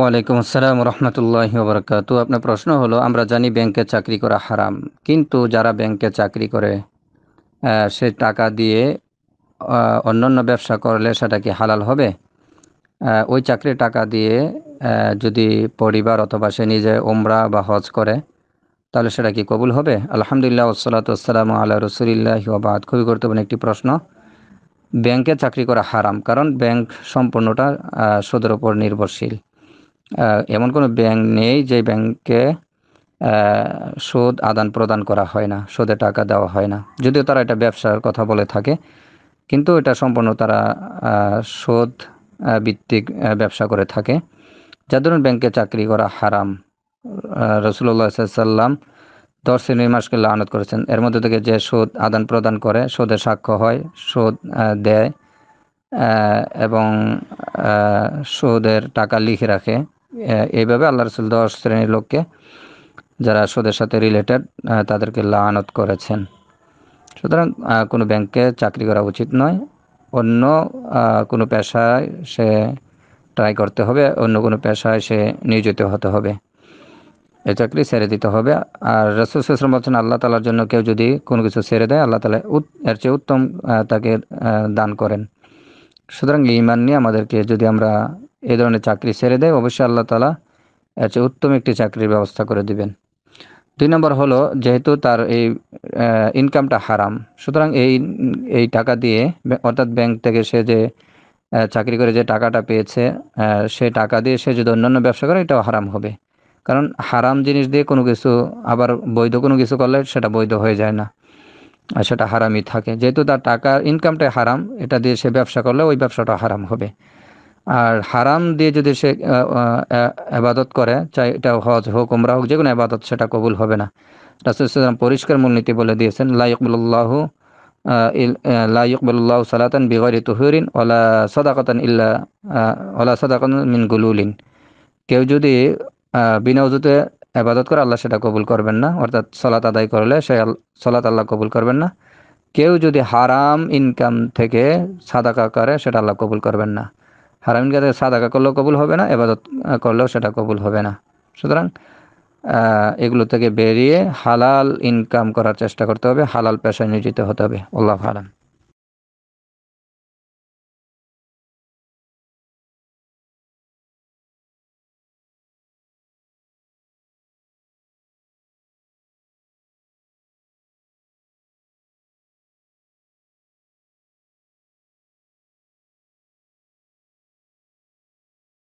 ওয়ালাইকুম আসসালাম রহমতুল্লাহ বরকাত আপনার প্রশ্ন হলো আমরা জানি ব্যাংকে চাকরি করা হারাম কিন্তু যারা ব্যাংকে চাকরি করে সে টাকা দিয়ে অন্যান্য ব্যবসা করলে সেটা কি হালাল হবে ওই চাকরির টাকা দিয়ে যদি পরিবার অথবা সে নিজে ওমরা বা হজ করে তাহলে সেটা কি কবুল হবে আলহামদুলিল্লাহ ওসলাত আসসালাম আল্লাহ রসুলিল্লাহ ওবাদ খুবই গুরুত্বপূর্ণ একটি প্রশ্ন ব্যাংকে চাকরি করা হারাম কারণ ব্যাংক সম্পূর্ণটা সদর ওপর নির্ভরশীল এমন কোনো ব্যাংক নেই যে ব্যাংকে সুদ আদান প্রদান করা হয় না সুদে টাকা দেওয়া হয় না যদিও তারা এটা ব্যবসার কথা বলে থাকে কিন্তু এটা সম্পূর্ণ তারা সুদ ভিত্তিক ব্যবসা করে থাকে যা ধরুন ব্যাংকে চাকরি করা হারাম রসুল্লাহ সাল্লাম দশ শ্রেণীর মাসকে লানত করেছেন এর মধ্যে থেকে যে সুদ আদান প্রদান করে সুদের সাক্ষ্য হয় সুদ দেয় এবং সুদের টাকা লিখে রাখে এইভাবে আল্লাহ রসুল দশ শ্রেণীর লোককে যারা সুদের সাথে রিলেটেড তাদেরকে লানত করেছেন সুতরাং কোনো ব্যাংকে চাকরি করা উচিত নয় অন্য কোনো পেশায় সে ট্রাই করতে হবে অন্য কোনো পেশায় সে নিয়োজিত হতে হবে এ চাকরি ছেড়ে দিতে হবে আর রসুল সুসলাম বলছেন আল্লাহ তালার জন্য কেউ যদি কোনো কিছু ছেড়ে দেয় আল্লাহ তালা এর চেয়ে উত্তম তাকে দান করেন সুতরাং ইমান নিয়ে আমাদেরকে যদি আমরা এ ধরনের চাকরি ছেড়ে দেয় অবশ্যই আল্লাহ তালা এর উত্তম একটি চাকরির ব্যবস্থা করে দিবেন দুই নম্বর হলো যেহেতু তার এই ইনকামটা হারাম সুতরাং এই এই টাকা দিয়ে অর্থাৎ ব্যাংক থেকে সে যে চাকরি করে যে টাকাটা পেয়েছে সে টাকা দিয়ে সে যদি অন্যান্য ব্যবসা করে এটাও হারাম হবে কারণ হারাম জিনিস দিয়ে কোনো কিছু আবার বৈধ কোনো কিছু করলে সেটা বৈধ হয়ে যায় না আর সেটা হারামই থাকে যেহেতু তার টাকা ইনকামটা হারাম এটা দিয়ে সে ব্যবসা করলে ওই ব্যবসাটা হারাম হবে আর হারাম দিয়ে যদি সে আবাদত করে চাই এটা হজ হোক উমরা হোক যে কোনো আবাদত সেটা কবুল হবে না রাসুলাম পরিষ্কার মূলনীতি বলে দিয়েছেন লাইকবুল্লাহ লাইকবুল্লাহ সালাতান বিগরি তুহরিন ওলা সদাকাতান ইল্লা ওলা সদাকান মিন গুলুলিন কেউ যদি বিনা উজুতে আবাদত করে আল্লাহ সেটা কবুল করবেন না অর্থাৎ সলাত আদায় করলে সে সলাত আল্লাহ কবুল করবেন না কেউ যদি হারাম ইনকাম থেকে সাদাকা করে সেটা আল্লাহ কবুল করবেন না হারামিন কাছে সাদাকা করলেও কবুল হবে না এবাদত করলেও সেটা কবুল হবে না সুতরাং এগুলো থেকে বেরিয়ে হালাল ইনকাম করার চেষ্টা করতে হবে হালাল পেশায় নিয়োজিত হতে হবে আল্লাহ আলাম